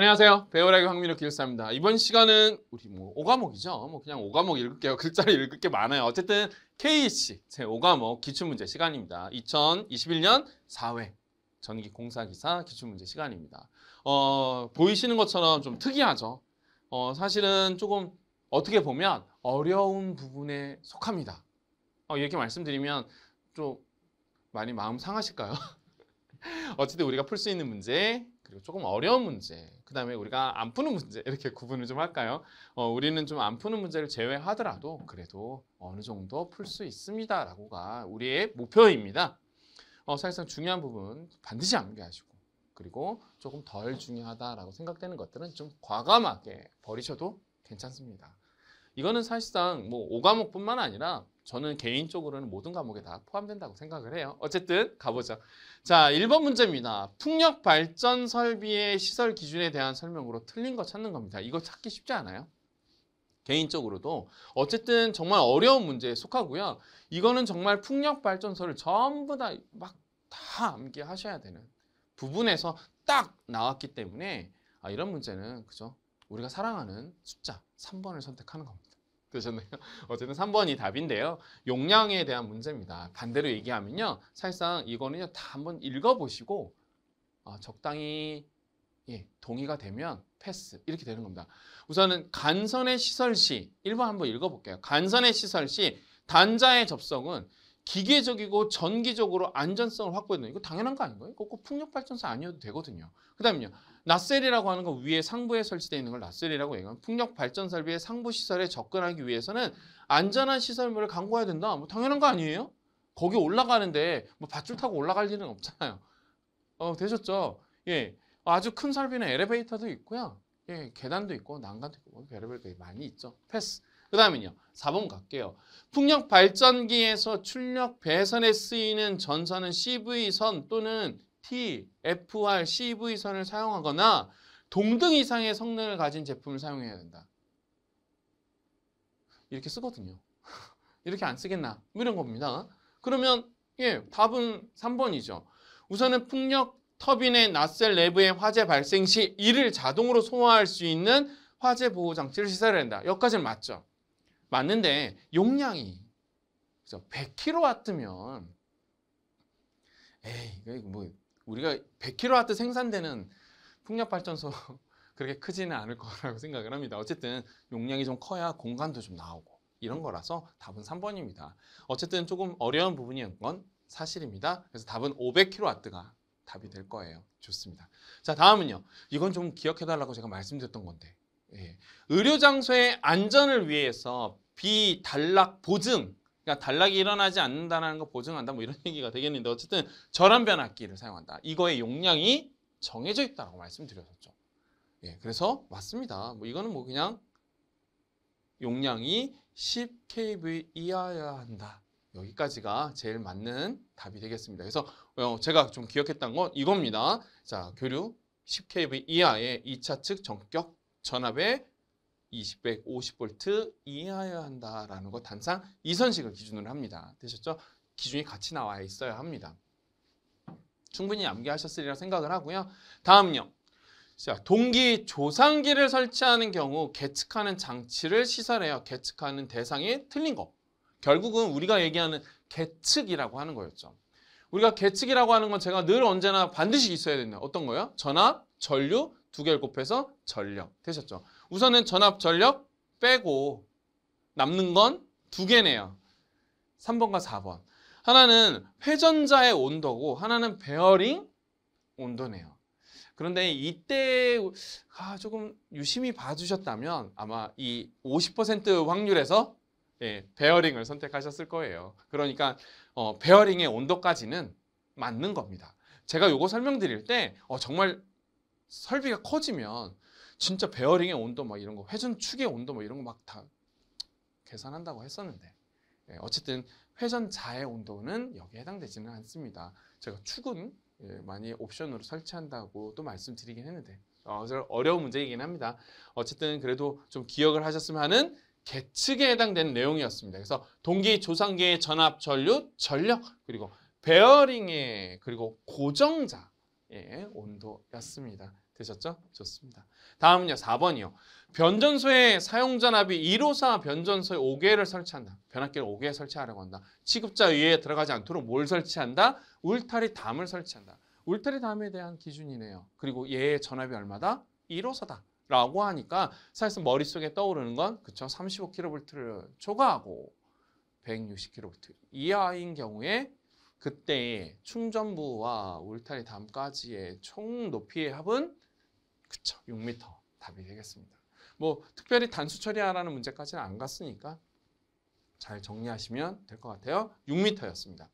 안녕하세요. 배우라기 황민호 기술사입니다. 이번 시간은 우리 뭐 5과목이죠. 뭐 그냥 5과목 읽을게요. 글자를 읽을 게 많아요. 어쨌든 KEC 제 5과목 기출문제 시간입니다. 2021년 4회 전기 공사기사 기출문제 시간입니다. 어, 보이시는 것처럼 좀 특이하죠. 어, 사실은 조금 어떻게 보면 어려운 부분에 속합니다. 어, 이렇게 말씀드리면 좀 많이 마음 상하실까요? 어쨌든 우리가 풀 수 있는 문제 그리고 조금 어려운 문제, 그 다음에 우리가 안 푸는 문제 이렇게 구분을 좀 할까요? 어, 우리는 좀 안 푸는 문제를 제외하더라도 그래도 어느 정도 풀 수 있습니다라고가 우리의 목표입니다. 어, 사실상 중요한 부분 반드시 암기하시고 그리고 조금 덜 중요하다라고 생각되는 것들은 좀 과감하게 버리셔도 괜찮습니다. 이거는 사실상 뭐 5과목뿐만 아니라 저는 개인적으로는 모든 과목에 다 포함된다고 생각을 해요. 어쨌든 가보죠. 자, 1번 문제입니다. 풍력 발전 설비의 시설 기준에 대한 설명으로 틀린 거 찾는 겁니다. 이거 찾기 쉽지 않아요? 개인적으로도 어쨌든 정말 어려운 문제에 속하고요. 이거는 정말 풍력 발전소를 전부 다 막 다 암기 하셔야 되는 부분에서 딱 나왔기 때문에 아, 이런 문제는 그죠? 우리가 사랑하는 숫자 3번을 선택하는 겁니다. 되셨나요? 어쨌든 3번이 답인데요. 용량에 대한 문제입니다. 반대로 얘기하면요. 사실상 이거는요. 다 한번 읽어보시고 어, 적당히 예, 동의가 되면 패스 이렇게 되는 겁니다. 우선은 간선의 시설 시 1번 한번 읽어볼게요. 간선의 시설 시 단자의 접속은 기계적이고 전기적으로 안전성을 확보해야 되는 이거 당연한 거 아닌가요? 꼭, 꼭 풍력 발전소 아니어도 되거든요. 그 다음에요. 낫셀이라고 하는 건 위에 상부에 설치되어 있는 걸 낫셀이라고 얘기하면 풍력 발전 설비의 상부 시설에 접근하기 위해서는 안전한 시설물을 강구해야 된다. 뭐 당연한 거 아니에요? 거기 올라가는데 뭐 밧줄 타고 올라갈 일은 없잖아요. 어, 되셨죠? 예. 아주 큰 설비는 엘리베이터도 있고요. 예, 계단도 있고 난간도 있고 뭐 별의별 많이 있죠. 패스. 그 다음은요. 4번 갈게요. 풍력 발전기에서 출력 배선에 쓰이는 전선은 CV 선 또는 T, FR, CV 선을 사용하거나 동등 이상의 성능을 가진 제품을 사용해야 된다. 이렇게 쓰거든요. 이렇게 안 쓰겠나? 뭐 이런 겁니다. 그러면 예, 답은 3번이죠. 우선은 풍력 터빈의 낫셀 내부의 화재 발생 시 이를 자동으로 소화할 수 있는 화재 보호 장치를 시설해야 된다. 여기까지는 맞죠. 맞는데 용량이 100kW면 에이, 이거 뭐 우리가 100kW 생산되는 풍력발전소 그렇게 크지는 않을 거라고 생각을 합니다. 어쨌든 용량이 좀 커야 공간도 좀 나오고 이런 거라서 답은 3번입니다. 어쨌든 조금 어려운 부분인 건 사실입니다. 그래서 답은 500kW가 답이 될 거예요. 좋습니다. 자 다음은요. 이건 좀 기억해달라고 제가 말씀드렸던 건데 예. 의료장소의 안전을 위해서 비단락 보증 그러니까 단락이 일어나지 않는다는 거 보증한다 뭐 이런 얘기가 되겠는데 어쨌든 절연 변압기를 사용한다. 이거의 용량이 정해져 있다고 말씀드렸었죠. 예, 그래서 맞습니다. 뭐 이거는 뭐 그냥 용량이 10kV 이하여야 한다. 여기까지가 제일 맞는 답이 되겠습니다. 그래서 어, 제가 좀 기억했던 건 이겁니다. 자, 교류 10kV 이하의 2차 측 전격 전압의 20백 50V 이하여야 한다라는 것 단상 이선식을 기준으로 합니다. 되셨죠? 기준이 같이 나와 있어야 합니다. 충분히 암기하셨으리라 생각을 하고요. 다음요. 자, 동기 조상기를 설치하는 경우 계측하는 장치를 시설해요. 계측하는 대상이 틀린 거. 결국은 우리가 얘기하는 계측이라고 하는 거였죠. 우리가 계측이라고 하는 건 제가 늘 언제나 반드시 있어야 된다. 어떤 거요? 전압, 전류 두 개를 곱해서 전력. 되셨죠? 우선은 전압 전력 빼고 남는 건 두 개네요. 3번과 4번. 하나는 회전자의 온도고 하나는 베어링 온도네요. 그런데 이때 아, 조금 유심히 봐주셨다면 아마 이 50% 확률에서 예, 베어링을 선택하셨을 거예요. 그러니까 어, 베어링의 온도까지는 맞는 겁니다. 제가 요거 설명드릴 때 어, 정말 설비가 커지면 진짜 베어링의 온도 막 이런 거, 회전 축의 온도 뭐 막 이런 거 막 다 계산한다고 했었는데 예, 어쨌든 회전자의 온도는 여기에 해당되지는 않습니다. 제가 축은 예, 많이 옵션으로 설치한다고 또 말씀드리긴 했는데 어, 어려운 문제이긴 합니다. 어쨌든 그래도 좀 기억을 하셨으면 하는 계측에 해당되는 내용이었습니다. 그래서 동기, 조상계의 전압, 전류, 전력 그리고 베어링의 그리고 고정자 예, 온도였습니다. 되셨죠? 좋습니다. 다음은요. 4번이요. 변전소에 사용전압이 1호사 변전소에 5개를 설치한다. 변압기를 5개 설치하려고 한다. 취급자 위에 들어가지 않도록 뭘 설치한다? 울타리 담을 설치한다. 울타리 담에 대한 기준이네요. 그리고 얘의 전압이 얼마다? 1호사다. 라고 하니까 사실상 머릿속에 떠오르는 건 그쵸 35kV를 초과하고 160kV 이하인 경우에 그때 충전부와 울타리 담까지의 총 높이의 합은 그쵸 6m 답이 되겠습니다. 뭐 특별히 단수 처리하라는 문제까지는 안 갔으니까 잘 정리하시면 될 것 같아요. 6m였습니다.